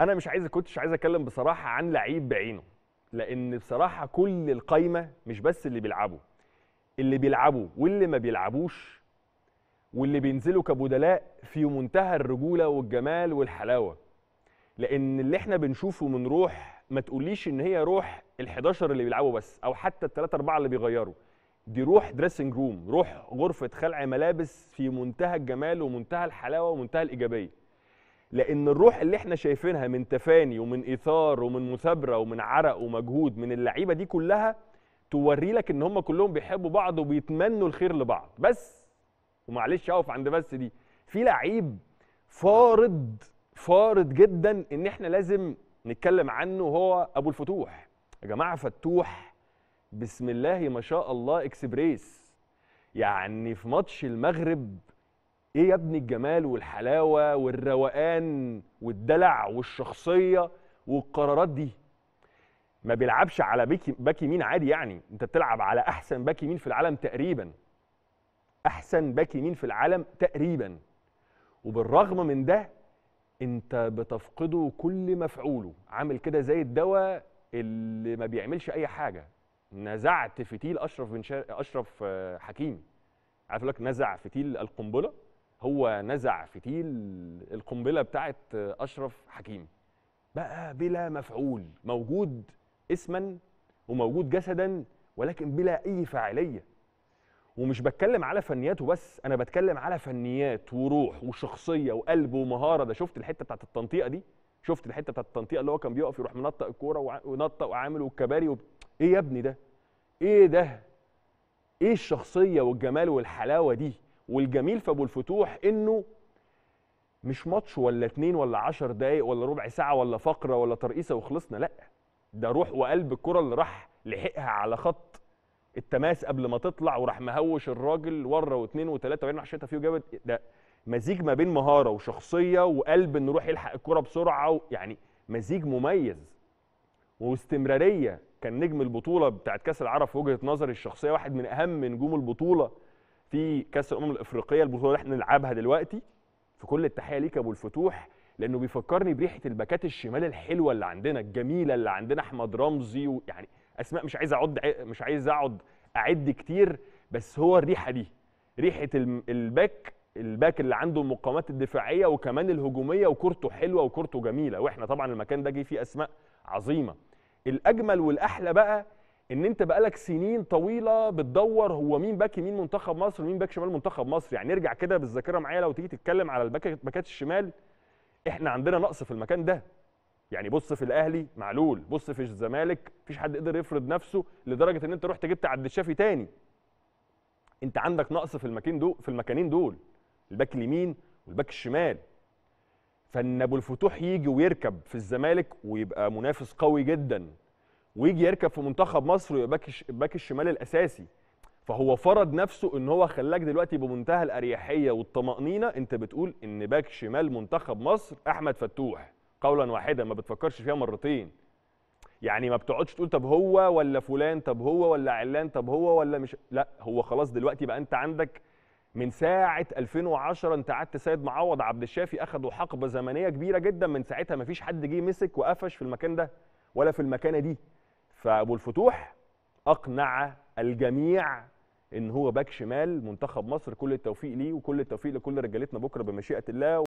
انا مش عايز كنتش عايز اتكلم بصراحه عن لعيب بعينه لان بصراحه كل القايمه مش بس اللي بيلعبوا اللي بيلعبوا واللي ما بيلعبوش واللي بينزلوا كبدلاء في منتهى الرجوله والجمال والحلاوه لان اللي احنا بنشوفه من روح ما تقوليش ان هي روح ال11 اللي بيلعبوا بس او حتى الثلاثه اربعه اللي بيغيروا دي روح دريسنج روم روح غرفه خلع ملابس في منتهى الجمال ومنتهى الحلاوه ومنتهى الايجابيه لان الروح اللي احنا شايفينها من تفاني ومن اثار ومن مثابره ومن عرق ومجهود من اللعيبه دي كلها توري لك ان هم كلهم بيحبوا بعض وبيتمنوا الخير لبعض بس ومعلش اقف عند بس دي في لعيب فارض فارض جدا ان احنا لازم نتكلم عنه هو ابو الفتوح يا جماعه فتوح بسم الله ما شاء الله اكسبريس يعني في ماتش المغرب ايه يا ابني الجمال والحلاوه والروقان والدلع والشخصيه والقرارات دي ما بيلعبش على باك باك يمين عادي يعني انت بتلعب على احسن باك يمين في العالم تقريبا احسن باك يمين في العالم تقريبا وبالرغم من ده انت بتفقده كل مفعوله عامل كده زي الدواء اللي ما بيعملش اي حاجه نزعت فتيل اشرف بن شا... اشرف آه، حكيمي عارف لك نزع فتيل القنبله هو نزع فتيل القنبله بتاعه اشرف حكيم بقى بلا مفعول موجود اسما وموجود جسدا ولكن بلا اي فاعليه ومش بتكلم على فنياته بس انا بتكلم على فنيات وروح وشخصيه وقلب ومهاره ده شفت الحته بتاعت التنطيقه دي شفت الحته بتاعت التنطيقه اللي هو كان بيقف يروح منطق الكوره ونطق وعامل والكباري وب... ايه يا ابني ده ايه ده ايه الشخصيه والجمال والحلاوه دي والجميل في ابو الفتوح انه مش ماتش ولا اتنين ولا عشر دقايق ولا ربع ساعه ولا فقره ولا ترقيصه وخلصنا لا ده روح وقلب الكره اللي راح لحقها على خط التماس قبل ما تطلع وراح مهوش الراجل ورا واثنين وثلاثه وبعدين راح شايطها فيه وجابت ده مزيج ما بين مهاره وشخصيه وقلب انه يروح يلحق الكره بسرعه يعني مزيج مميز واستمراريه كان نجم البطوله بتاعت كاس العرب في وجهه نظري الشخصيه واحد من اهم نجوم البطوله في كاس الامم الافريقيه البطوله اللي احنا نلعبها دلوقتي في كل التحيه ليك ابو الفتوح لانه بيفكرني بريحه الباكات الشمال الحلوه اللي عندنا الجميله اللي عندنا احمد رمزي ويعني اسماء مش عايز اقعد مش عايز اقعد اعد كتير بس هو الريحه دي ريحه الباك الباك اللي عنده المقامات الدفاعيه وكمان الهجوميه وكورته حلوه وكورته جميله واحنا طبعا المكان ده جه فيه اسماء عظيمه الاجمل والاحلى بقى ان انت بقالك سنين طويله بتدور هو مين باك يمين منتخب مصر ومين باك شمال منتخب مصر يعني نرجع كده بالذاكره معايا لو تيجي تتكلم على الباكات الشمال احنا عندنا نقص في المكان ده يعني بص في الاهلي معلول بص في الزمالك مفيش حد قدر يفرض نفسه لدرجه ان انت رحت جبت عبد الشافي تاني انت عندك نقص في المكان دول في المكانين دول الباك اليمين والباك الشمال فان ابو الفتوح يجي ويركب في الزمالك ويبقى منافس قوي جدا ويجي يركب في منتخب مصر ويبقى باك الشمال الاساسي فهو فرض نفسه ان هو خلاك دلوقتي بمنتهى الاريحيه والطمانينه انت بتقول ان باك شمال منتخب مصر احمد فتوح قولا واحدا ما بتفكرش فيها مرتين يعني ما بتقعدش تقول طب هو ولا فلان طب هو ولا علان طب هو ولا مش لا هو خلاص دلوقتي بقى انت عندك من ساعه 2010 انت قعدت سيد معوض عبد الشافي اخذوا حقبه زمنيه كبيره جدا من ساعتها ما فيش حد جه مسك وقفش في المكان ده ولا في المكانه دي فابو الفتوح اقنع الجميع ان هو باك شمال منتخب مصر كل التوفيق ليه وكل التوفيق لكل رجالتنا بكره بمشيئه الله